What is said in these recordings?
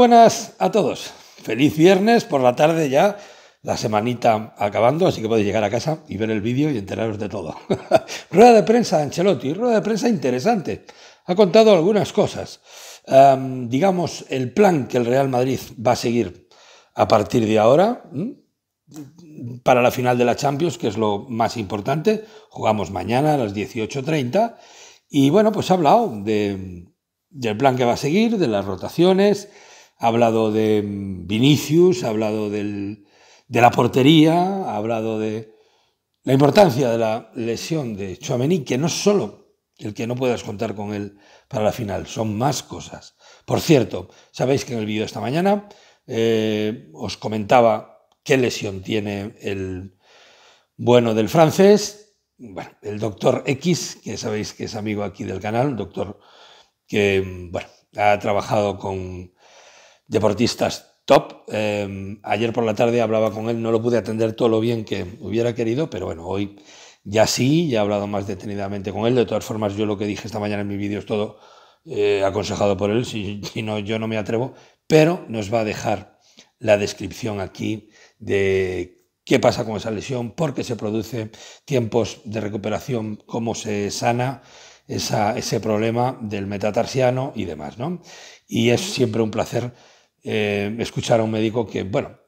buenas a todos. Feliz viernes por la tarde ya, la semanita acabando, así que podéis llegar a casa y ver el vídeo y enteraros de todo. rueda de prensa de Ancelotti, rueda de prensa interesante. Ha contado algunas cosas. digamos, el plan que el Real Madrid va a seguir a partir de ahora para la final de la Champions, que es lo más importante. Jugamos mañana a las 18.30. Y bueno, pues ha hablado del plan que va a seguir, de las rotaciones, ha hablado de Vinicius, ha hablado de la portería, ha hablado de la importancia de la lesión de Chouameni, que no es solo el que no puedas contar con él para la final, son más cosas. Por cierto, sabéis que en el vídeo de esta mañana eh, os comentaba qué lesión tiene el bueno del francés. Bueno, el doctor X, que sabéis que es amigo aquí del canal, un doctor que bueno, ha trabajado con deportistas top. Em, ayer por la tarde hablaba con él, no lo pude atender todo lo bien que hubiera querido, pero bueno, hoy ya sí, ya he hablado más detenidamente con él. De todas formas, yo lo que dije esta mañana en mi vídeo es todo eh, aconsejado por él, si, no, yo no me atrevo, pero nos va a dejar la descripción aquí de qué pasa con esa lesión, por qué se produce, tiempos de recuperación, cómo se sana. Esa, ese problema del metatarsiano y demás, ¿no? Y es siempre un placer eh, escuchar a un médico que, bueno,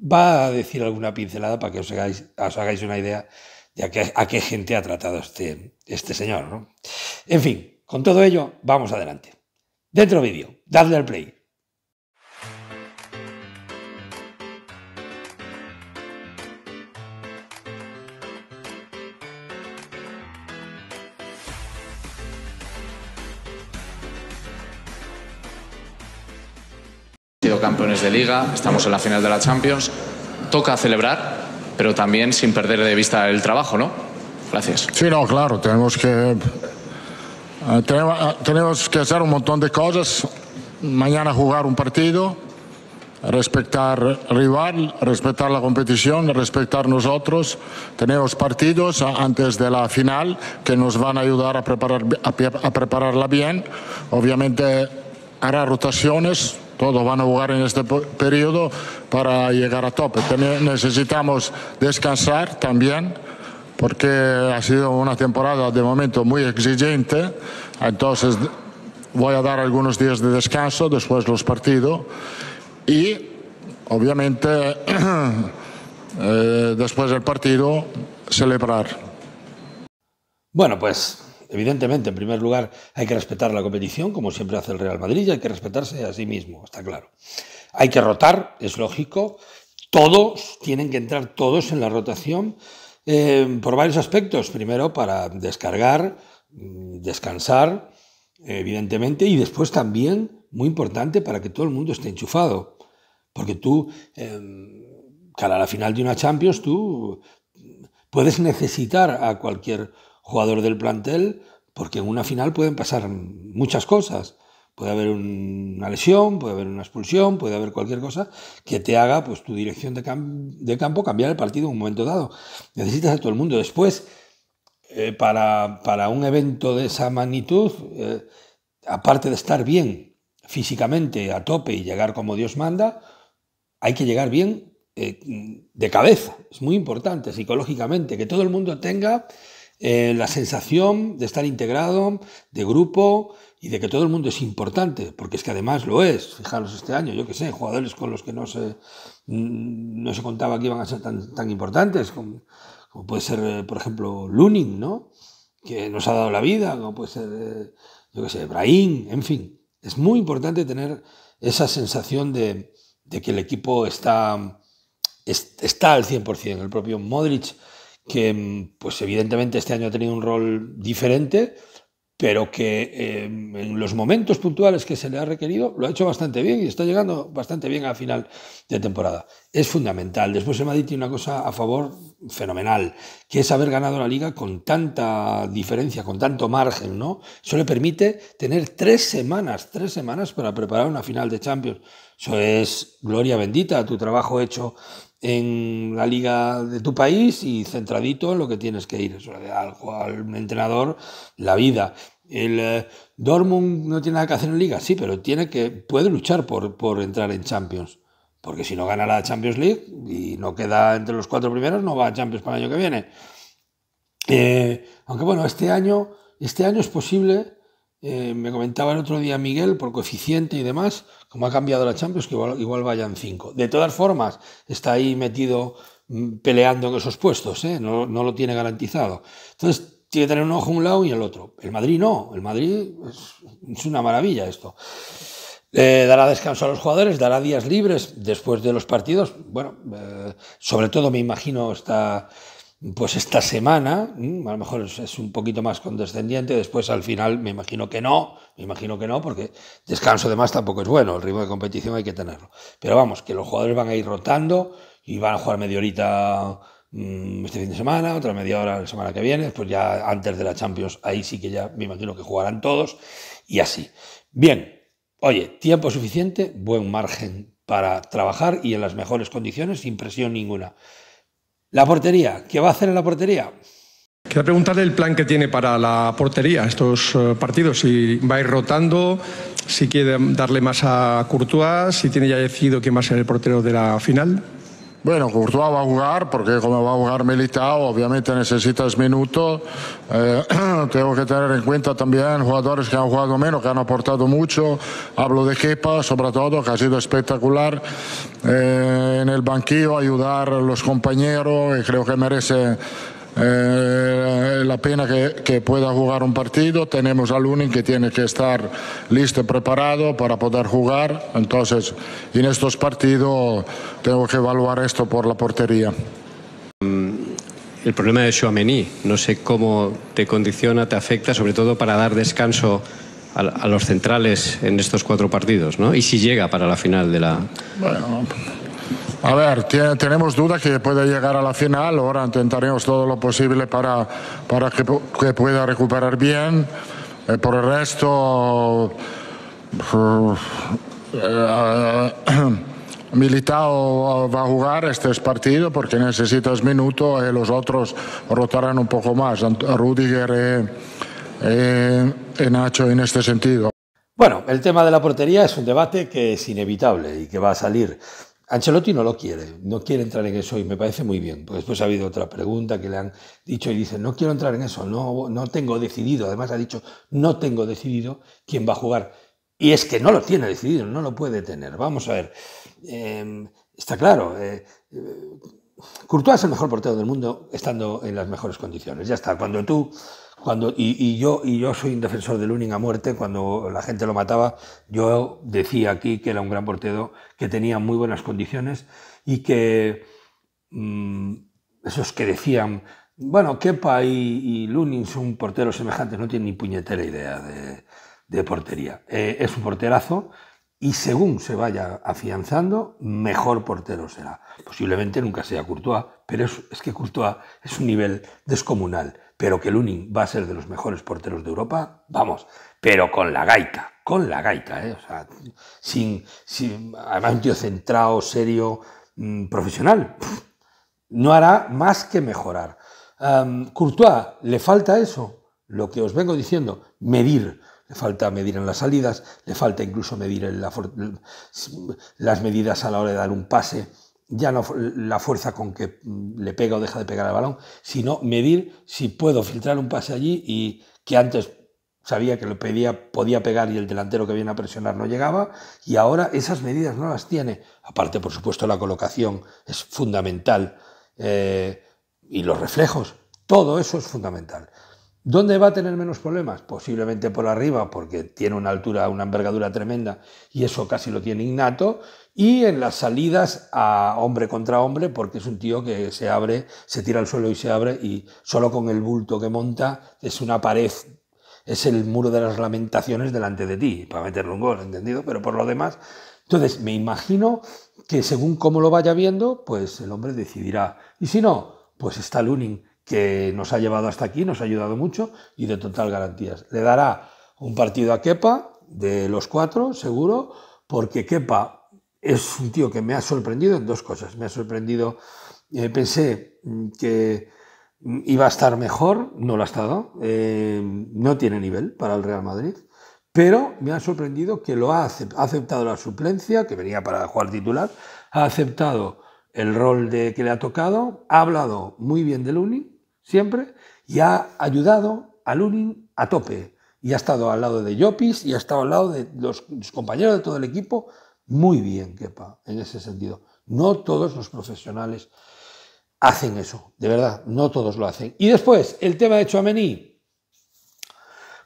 va a decir alguna pincelada para que os hagáis, una idea de a qué, a qué, gente ha tratado este, este señor. En fin, con todo ello, vamos adelante. Dentro vídeo, dadle al play. de liga, estamos en la final de la Champions. Toca celebrar, pero también sin perder de vista el trabajo, ¿no? Gracias. Sí, no, claro, tenemos que, eh, eh, tenemos que hacer un montón de cosas. Mañana jugar un partido, respetar rival, respetar la competición, respetar nosotros. Tenemos partidos eh, antes de la final que nos van a ayudar a, preparar, a prepararla bien. Obviamente hará rotaciones, todos van a jugar en este periodo para llegar a tope. También necesitamos descansar también porque ha sido una temporada de momento muy exigente. Entonces voy a dar algunos días de descanso después los partidos y obviamente eh, después del partido celebrar. Bueno, pues Evidentemente, en primer lugar, hay que respetar la competición, como siempre hace el Real Madrid, y hay que respetarse a sí mismo, está claro. Hay que rotar, es lógico. Todos, tienen que entrar todos en la rotación eh, por varios aspectos. Primero, para descargar, mm, descansar, evidentemente, y después también, muy importante, para que todo el mundo esté enchufado. Porque tú, em, cara a la final de una Champions, tú mm, puedes necesitar a cualquier jugador del plantel, porque en una final pueden pasar muchas cosas. Puede haber una lesión, puede haber una expulsión, puede haber cualquier cosa que te haga pues, tu dirección de, campo cambiar el partido en un momento dado. Necesitas a todo el mundo. Después, eh, para, un evento de esa magnitud, eh, aparte de estar bien físicamente a tope y llegar como Dios manda, hay que llegar bien eh, de cabeza. Es muy importante psicológicamente que todo el mundo tenga eh, la sensación de estar integrado, de grupo y de que todo el mundo es importante, porque es que además lo es. Fijaros este año, yo que sé, jugadores con los que no se, mm, no se contaba que iban a ser tan, importantes, como, puede ser, eh, por ejemplo, Lunin, que nos ha dado la vida, como puede ser, eh, yo sé, Brahim, en fin. Es muy importante tener esa sensación de, que el equipo está, está al 100%. El propio Modric que mm, pues evidentemente este año ha tenido un rol diferente, pero que em, en los momentos puntuales que se le ha requerido lo ha hecho bastante bien y está llegando bastante bien a final de temporada. Es fundamental. Después me ha dicho una cosa a favor fenomenal, que es haber ganado la liga con tanta diferencia, con tanto margen, ¿no? Eso le permite tener tres semanas, tres semanas para preparar una final de Champions. Eso es gloria bendita a tu trabajo hecho en la liga de tu país y centradito en lo que tienes que ir. Eso al, entrenador la vida. El eh, Dortmund no tiene nada que hacer en liga, sí, pero tiene que puede luchar por, entrar en Champions. Porque si no gana la Champions League y no queda entre los cuatro primeros, no va a Champions para el año que viene. Eh, aunque bueno, este año, este año es posible eh, me comentaba el otro día Miguel por coeficiente y demás, como ha cambiado la Champions, que igual, vayan cinco. De todas formas, está ahí metido mm, peleando en esos puestos, ¿eh? no, lo tiene garantizado. Entonces, tiene que tener un ojo un lado y el otro. El Madrid no, el Madrid es, una maravilla esto. dará descanso a los jugadores, dará días libres después de los partidos. Bueno, eh, sobre todo me imagino está pues esta semana, mm, a lo mejor es un poquito más condescendiente, después al final me imagino que no, me imagino que no, porque descanso de más tampoco es bueno, el ritmo de competición hay que tenerlo. Pero vamos, que los jugadores van a ir rotando y van a jugar media horita mm, este fin de semana, otra media hora la semana que viene, pues ya antes de la Champions, ahí sí que ya me imagino que jugarán todos y así. Bien, oye, tiempo suficiente, buen margen para trabajar y en las mejores condiciones, sin presión ninguna. La portería, ¿qué va a hacer en la portería? Quiero preguntarle el plan que tiene para la portería estos eh, partidos, si va a ir rotando, si quiere darle más a Courtois, si tiene ya decidido quién va a ser el portero de la final. Bueno, Courtois va a jugar porque como va a jugar Militao, obviamente necesitas minutos. Eh, tengo que tener en cuenta también jugadores que han jugado menos, que han aportado mucho. Hablo de Kepa, sobre todo, que ha sido espectacular eh, en el banquillo, ayudar a los compañeros y creo que merece eh, la pena que, pueda jugar un partido. Tenemos al Lunin que tiene que estar listo, preparado para poder jugar. Entonces, en estos partidos tengo que evaluar esto por la portería. Mm, el problema de Chouameni, no sé cómo te condiciona, te afecta, sobre todo para dar descanso a, los centrales en estos cuatro partidos, ¿no? Y si llega para la final de la... A ver, tenemos dudas que pueda llegar a la final. Ahora intentaremos todo lo posible para, para que, pueda recuperar bien. Eh, por el resto, eh, eh, Militao va a jugar este es partido porque necesitas minutos y los otros rotarán un poco más. Rudiger y Nacho en este sentido. Bueno, el tema de la portería es un debate que es inevitable y que va a salir. Ancelotti no lo quiere, no quiere entrar en eso y me parece muy bien, después ha habido otra pregunta que le han dicho y dice, no quiero entrar en eso, no, no tengo decidido, además ha dicho, no tengo decidido quién va a jugar. Y es que no lo tiene decidido, no lo puede tener. Vamos a ver, em, está claro, eh, eh, Courtois es el mejor portero del mundo estando en las mejores condiciones, ya está, cuando tú cuando, y, yo, y yo soy un defensor de Lunin a muerte, cuando la gente lo mataba, yo decía aquí que era un gran portero, que tenía muy buenas condiciones y que mm, esos que decían, bueno, Kepa y, y, Lunin son porteros semejantes, no tienen ni puñetera idea de, portería. Eh, es un porterazo, y según se vaya afianzando, mejor portero será. Posiblemente nunca sea Courtois, pero es, que Courtois es un nivel descomunal, pero que Lunin va a ser de los mejores porteros de Europa, vamos, pero con la gaita, con la gaita, ¿eh? o sea, sin, sin, además un tío centrado, serio, mm, profesional, no hará más que mejorar. Courtois, ¿le falta eso? Lo que os vengo diciendo, medir le falta medir en las salidas, le falta incluso medir las medidas a la hora de dar un pase, ya no la fuerza con que mm, le pega o deja de pegar el balón, sino medir si puedo filtrar un pase allí y que antes sabía que lo pedía, podía pegar y el delantero que viene a presionar no llegaba, y ahora esas medidas no las tiene. Aparte, por supuesto, la colocación es fundamental eh, y los reflejos, todo eso es fundamental. ¿Dónde va a tener menos problemas? Posiblemente por arriba, porque tiene una altura, una envergadura tremenda, y eso casi lo tiene innato, y en las salidas a hombre contra hombre, porque es un tío que se abre, se tira al suelo y se abre, y solo con el bulto que monta es una pared, es el muro de las lamentaciones delante de ti, para meterle un gol, ¿entendido? Pero por lo demás, entonces me imagino que según cómo lo vaya viendo, pues el hombre decidirá. Y si no, pues está Lunin que nos ha llevado hasta aquí, nos ha ayudado mucho y de total garantías. Le dará un partido a Kepa, de los cuatro, seguro, porque Kepa es un tío que me ha sorprendido en dos cosas. Me ha sorprendido, eh, pensé mm, que mm, iba a estar mejor, no lo ha estado, eh, no tiene nivel para el Real Madrid, pero me ha sorprendido que lo ha, aceptado, ha aceptado la suplencia, que venía para jugar titular, ha aceptado el rol de, que le ha tocado, ha hablado muy bien del Luni siempre, y ha ayudado a Lunin a tope. Y ha estado al lado de Yopis y ha estado al lado de los, compañeros de todo el equipo. Muy bien, Kepa, en ese sentido. No todos los profesionales hacen eso, de verdad, no todos lo hacen. Y después, el tema de Chuamení.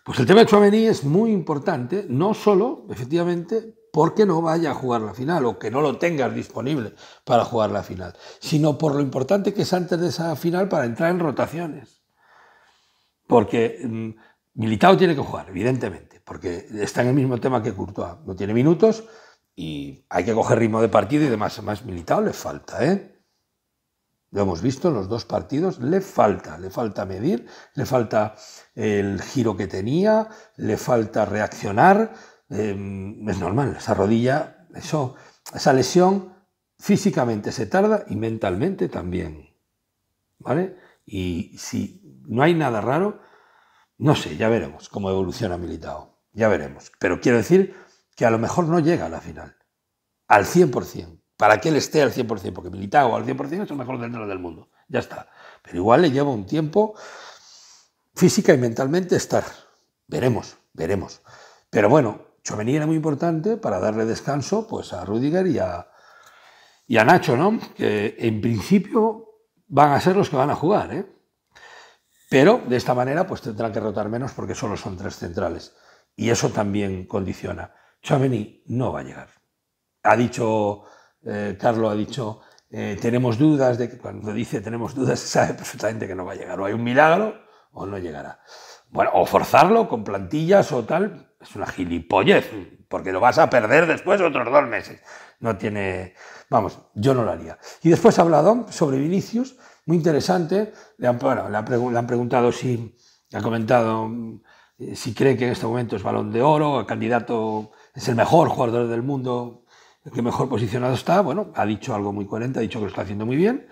Pues el tema de Chuamení es muy importante, no solo, efectivamente, porque no vaya a jugar la final o que no lo tengas disponible para jugar la final, sino por lo importante que es antes de esa final para entrar en rotaciones. Porque mm, Militao tiene que jugar, evidentemente, porque está en el mismo tema que Courtois. No tiene minutos y hay que coger ritmo de partido y demás. Más Militao le falta, ¿eh? Lo hemos visto en los dos partidos, le falta, le falta medir, le falta el giro que tenía, le falta reaccionar, Em, es normal, esa rodilla, eso, esa lesión físicamente se tarda y mentalmente también. ¿Vale? Y si no hay nada raro, no sé, ya veremos cómo evoluciona Militao. Ya veremos. Pero quiero decir que a lo mejor no llega a la final. Al 100%. Para que él esté al 100%. Porque Militao al 100% es el mejor dentro del mundo. Ya está. Pero igual le lleva un tiempo física y mentalmente estar. Veremos, veremos. Pero bueno, Chomení era muy importante para darle descanso pues, a Rudiger y a, Nacho, ¿no? que en principio van a ser los que van a jugar. ¿eh? Pero de esta manera pues, tendrán que rotar menos porque solo son tres centrales. Y eso también condiciona. Chomení no va a llegar. Ha dicho, eh, Carlos ha dicho, eh, tenemos dudas, de que cuando dice tenemos dudas sabe perfectamente que no va a llegar. O hay un milagro o no llegará. Bueno, o forzarlo con plantillas o tal, es una gilipollez, porque lo vas a perder después otros dos meses. No tiene, vamos, yo no lo haría. Y después ha hablado sobre Vinicius, muy interesante. Le han, han, preguntado si, ha comentado mm, si cree que en este momento es balón de oro, el candidato es el mejor jugador del mundo, el que mejor posicionado está. Bueno, ha dicho algo muy coherente, ha dicho que lo está haciendo muy bien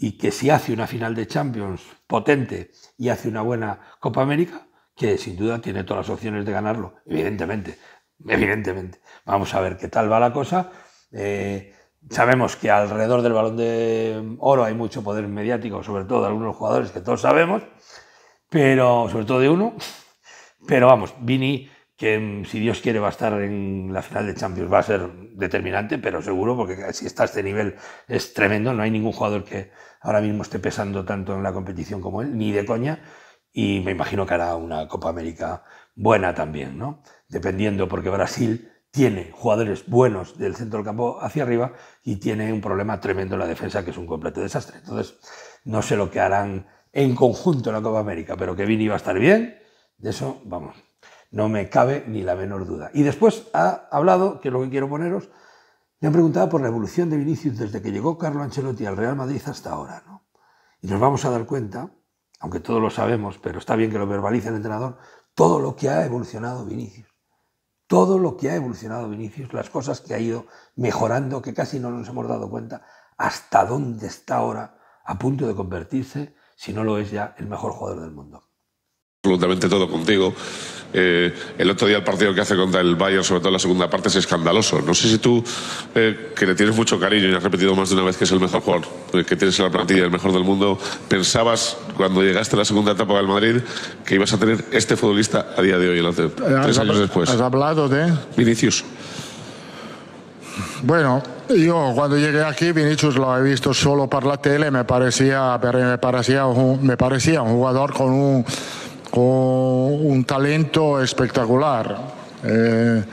y que si hace una final de Champions potente y hace una buena Copa América, que sin duda tiene todas las opciones de ganarlo, evidentemente, evidentemente. Vamos a ver qué tal va la cosa. Eh, sabemos que alrededor del balón de oro hay mucho poder mediático, sobre todo de algunos jugadores que todos sabemos, pero sobre todo de uno. Pero vamos, Vini, que mm, si Dios quiere va a estar en la final de Champions, va a ser determinante, pero seguro, porque si está a este nivel es tremendo, no hay ningún jugador que ahora mismo esté pesando tanto en la competición como él, ni de coña y me imagino que hará una Copa América buena también, ¿no? Dependiendo, porque Brasil tiene jugadores buenos del centro del campo hacia arriba y tiene un problema tremendo en la defensa, que es un completo desastre. Entonces, no sé lo que harán en conjunto en la Copa América, pero que Vini va a estar bien, de eso, vamos, no me cabe ni la menor duda. Y después ha hablado, que es lo que quiero poneros, me han preguntado por la evolución de Vinicius desde que llegó Carlo Ancelotti al Real Madrid hasta ahora, ¿no? Y nos vamos a dar cuenta aunque todos lo sabemos, pero está bien que lo verbalice el entrenador, todo lo que ha evolucionado Vinicius. Todo lo que ha evolucionado Vinicius, las cosas que ha ido mejorando, que casi no nos hemos dado cuenta, hasta dónde está ahora a punto de convertirse, si no lo es ya, el mejor jugador del mundo absolutamente todo contigo. Eh, el otro día el partido que hace contra el Bayern, sobre todo la segunda parte, es escandaloso. No sé si tú, eh, que le tienes mucho cariño y has repetido más de una vez que es el mejor jugador, eh, que tienes en la plantilla, el mejor del mundo, pensabas cuando llegaste a la segunda etapa del Madrid que ibas a tener este futbolista a día de hoy, tres años después. Has hablado de... Vinicius. Bueno, yo cuando llegué aquí, Vinicius lo he visto solo por la tele, me parecía, me parecía, me parecía un jugador con un un talento espectacular. Eh,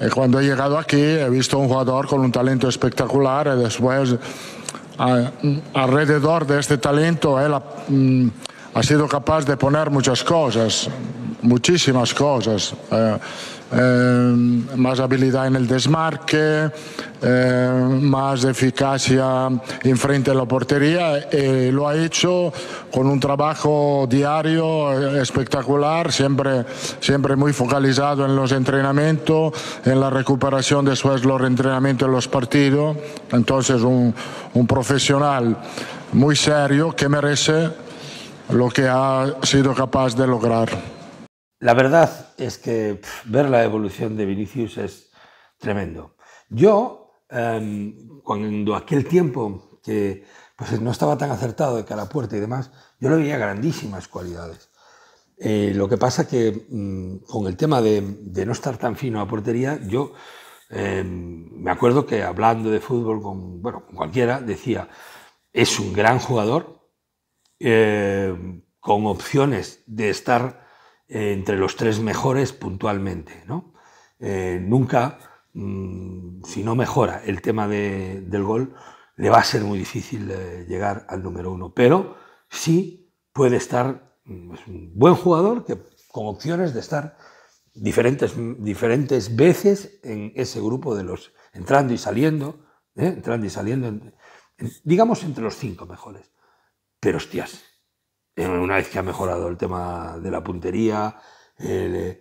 eh, cuando he llegado aquí he visto un jugador con un talento espectacular y después alrededor de este talento él mm, ha, sido capaz de poner muchas cosas, muchísimas cosas. Eh, eh, más habilidad en el desmarque, eh, más eficacia en frente a la portería. y eh, lo ha hecho con un trabajo diario espectacular, siempre, siempre muy focalizado en los entrenamientos, en la recuperación después de entrenamiento en los partidos. Entonces, un profesional muy serio que merece lo que ha sido capaz de lograr. La verdad es que ver la evolución de Vinicius es tremendo. Yo, em, cuando aquel tiempo que pues no estaba tan acertado de cara a puerta y demás, yo le veía grandísimas cualidades. Eh, lo que pasa que mm, con el tema de, no estar tan fino a portería, yo em, me acuerdo que hablando de fútbol con, bueno, cualquiera, decía, es un gran jugador eh, con opciones de estar entre los tres mejores puntualmente. ¿no? Eh, nunca, mm, si no mejora el tema del gol, le va a ser muy difícil eh, llegar al número uno, pero sí puede estar, mm, un buen jugador que, con opciones de estar diferentes, diferentes veces en ese grupo de los entrando y saliendo, ¿eh? entrando y saliendo, digamos entre los cinco mejores. Pero hostias, eh, una vez que ha mejorado el tema de la puntería eh,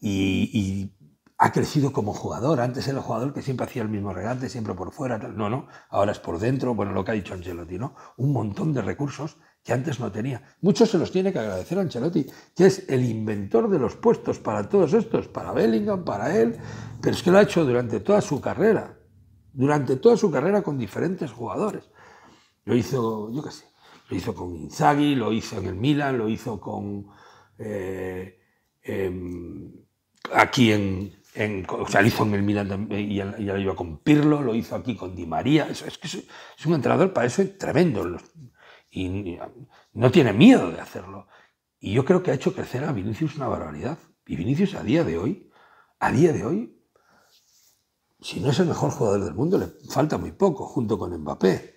y, ha crecido como jugador. Antes era el jugador que siempre hacía el mismo regate, siempre por fuera. No, no, ahora es por dentro. Bueno, lo que ha dicho Ancelotti, ¿no? Un montón de recursos que antes no tenía. Muchos se los tiene que agradecer a Ancelotti, que es el inventor de los puestos para todos estos, para Bellingham, para él, pero es que lo ha hecho durante toda su carrera, durante toda su carrera con diferentes jugadores. Lo hizo, yo qué sé, lo hizo con Inzaghi, lo hizo en el Milan, lo hizo con... Eh, em, aquí en, o sea, lo hizo en el Milan eh, y ya lo iba con Pirlo, lo hizo aquí con Di María. es que es, es un entrenador para eso tremendo. Y no tiene miedo de hacerlo. Y yo creo que ha hecho crecer a Vinicius una barbaridad. Y Vinicius a día de hoy, a día de hoy, si no es el mejor jugador del mundo, le falta muy poco, junto con Mbappé.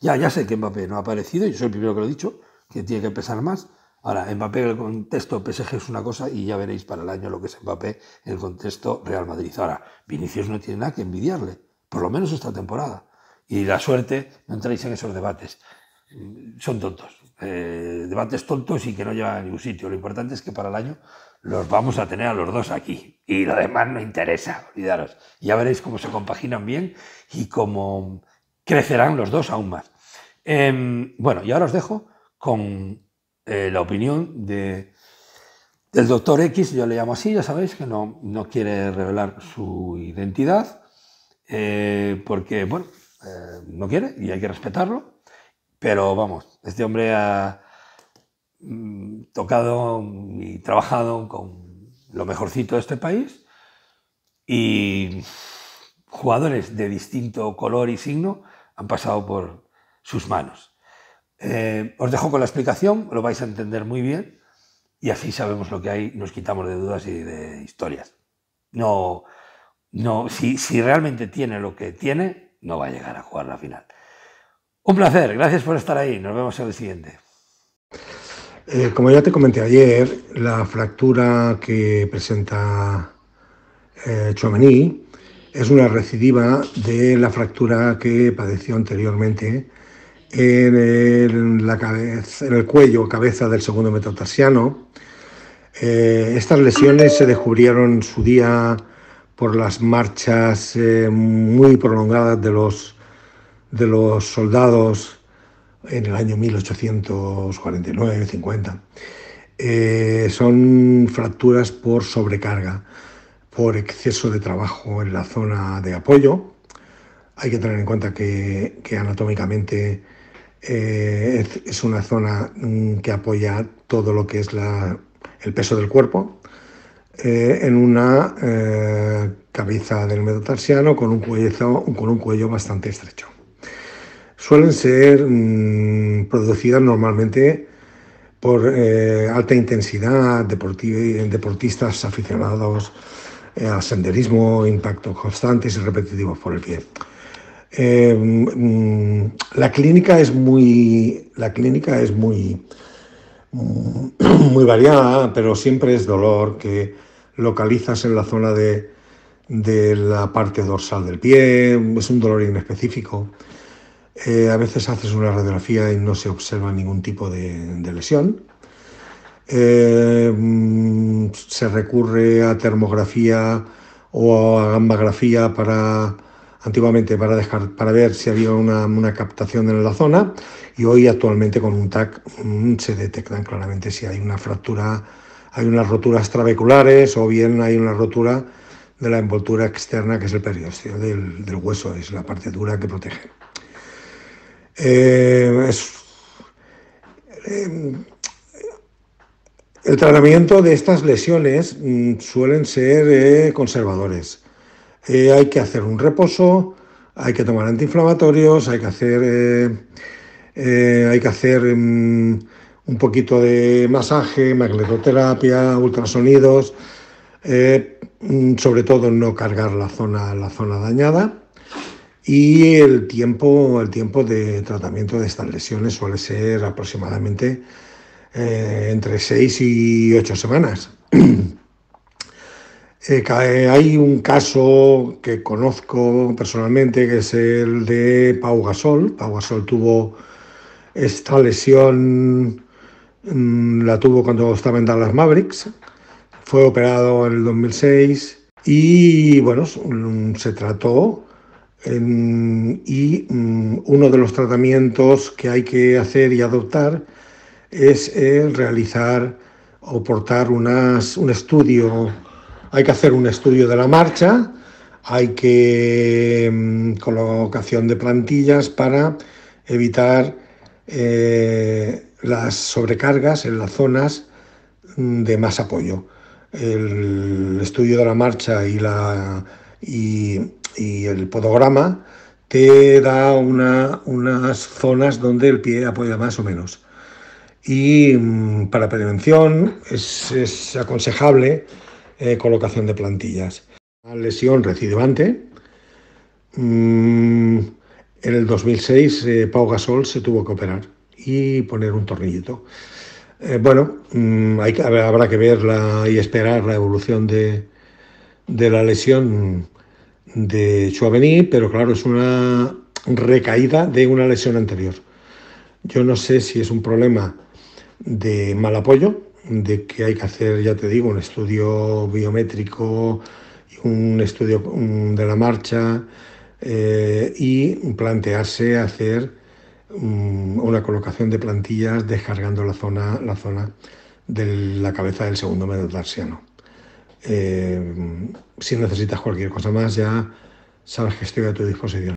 Ya, ya sé que Mbappé no ha aparecido, y soy el primero que lo he dicho, que tiene que pesar más. Ahora, Mbappé en el contexto PSG es una cosa y ya veréis para el año lo que es Mbappé en el contexto Real Madrid. Ahora, Vinicius no tiene nada que envidiarle, por lo menos esta temporada. Y la suerte, no entréis en esos debates. Son tontos. Eh, debates tontos y que no llevan a ningún sitio. Lo importante es que para el año los vamos a tener a los dos aquí. Y lo demás no interesa, olvidaros. Ya veréis cómo se compaginan bien y cómo crecerán los dos aún más. Em, bueno, y ahora os dejo con eh, la opinión del doctor X, yo le llamo así, ya sabéis que no, quiere revelar su identidad, eh, porque, bueno, eh, no quiere y hay que respetarlo, pero vamos, este hombre ha mm, tocado y trabajado con lo mejorcito de este país y jugadores de distinto color y signo han pasado por sus manos. Eh, os dejo con la explicación, lo vais a entender muy bien y así sabemos lo que hay, nos quitamos de dudas y de historias. No, no, si, realmente tiene lo que tiene, no va a llegar a jugar la final. Un placer, gracias por estar ahí, nos vemos en el siguiente. Eh, como ya te comenté ayer, la fractura que presenta eh, es una recidiva de la fractura que padeció anteriormente en el, la o en el cuello, cabeza del segundo metatarsiano. Eh, estas lesiones se descubrieron en su día por las marchas eh, muy prolongadas de los, de los soldados en el año 1849-50. Eh, son fracturas por sobrecarga por exceso de trabajo en la zona de apoyo. Hay que tener en cuenta que, anatómicamente eh, es, una zona mm, que apoya todo lo que es el peso del cuerpo eh, en una eh, cabeza del metatarsiano con un cuello, con un cuello bastante estrecho. Suelen ser mm, producidas normalmente por alta intensidad, deportistas aficionados eh, ascenderismo, senderismo, impactos constantes y repetitivos por el pie. Eh, mm, la clínica es muy, la clínica es muy, mm, muy variada, pero siempre es dolor que localizas en la zona de, la parte dorsal del pie, es un dolor inespecífico. Eh, a veces haces una radiografía y no se observa ningún tipo de lesión. Eh, mm, se recurre a termografía o a gammagrafía para antiguamente para, dejar, para ver si había una, una, captación en la zona y hoy actualmente con un TAC mm, se detectan claramente si hay una fractura, hay unas roturas trabeculares o bien hay una rotura de la envoltura externa que es el periósteo del, hueso, es la parte dura que protege. Eh, eh, el tratamiento de estas lesiones mm, suelen ser eh, conservadores. Eh, hay que hacer un reposo, hay que tomar antiinflamatorios, hay que hacer, eh, hay que hacer mm, un poquito de masaje, magnetoterapia, ultrasonidos, mm, sobre todo no cargar la zona, la zona dañada. Y el tiempo, el tiempo de tratamiento de estas lesiones suele ser aproximadamente eh, entre seis y ocho semanas. Eh, eh, hay un caso que conozco personalmente, que es el de Pau Gasol. Pau Gasol tuvo esta lesión, mm, la tuvo cuando estaba en Dallas Mavericks, fue operado en el 2006 y bueno, se trató y mm, uno de los tratamientos que hay que hacer y adoptar es el eh, realizar o portar unas, un estudio. Hay que hacer un estudio de la marcha, hay que mm, colocación de plantillas para evitar eh, las sobrecargas en las zonas mm, de más apoyo. El estudio de la marcha y, la, y, el podograma te da unas zonas donde el pie apoya más o menos. Y mm, para prevención es, aconsejable eh, colocación de plantillas. La lesión recidivante. Mm, en el 2006 eh, Pau Gasol se tuvo que operar y poner un tornillito. Eh, bueno, mm, habrá que ver y esperar la evolución de, la lesión de Chouaveny, pero claro, es una recaída de una lesión anterior. Yo no sé si es un problema de mal apoyo, de que hay que hacer, ya te digo, un estudio biométrico, un estudio de la marcha eh, y plantearse hacer mm, una colocación de plantillas descargando la zona, la zona de la cabeza del segundo metatarsiano. Eh, si necesitas cualquier cosa más, ya sabes que estoy a tu disposición.